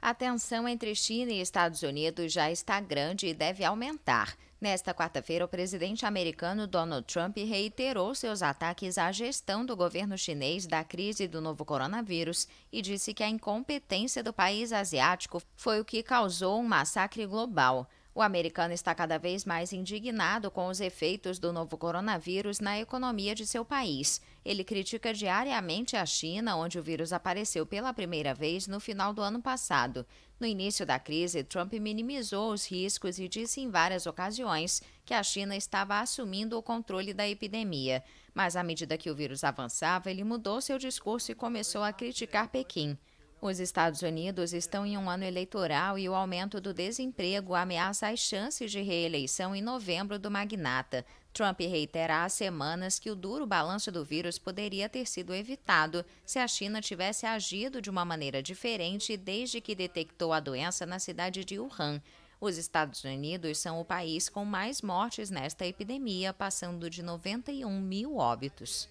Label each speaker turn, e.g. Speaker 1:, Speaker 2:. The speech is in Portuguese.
Speaker 1: A tensão entre China e Estados Unidos já está grande e deve aumentar. Nesta quarta-feira, o presidente americano Donald Trump reiterou seus ataques à gestão do governo chinês da crise do novo coronavírus e disse que a incompetência do país asiático foi o que causou um massacre global. O americano está cada vez mais indignado com os efeitos do novo coronavírus na economia de seu país. Ele critica diariamente a China, onde o vírus apareceu pela primeira vez no final do ano passado. No início da crise, Trump minimizou os riscos e disse em várias ocasiões que a China estava assumindo o controle da epidemia. Mas à medida que o vírus avançava, ele mudou seu discurso e começou a criticar Pequim. Os Estados Unidos estão em um ano eleitoral e o aumento do desemprego ameaça as chances de reeleição em novembro do magnata. Trump reitera há semanas que o duro balanço do vírus poderia ter sido evitado se a China tivesse agido de uma maneira diferente desde que detectou a doença na cidade de Wuhan. Os Estados Unidos são o país com mais mortes nesta epidemia, passando de 91 mil óbitos.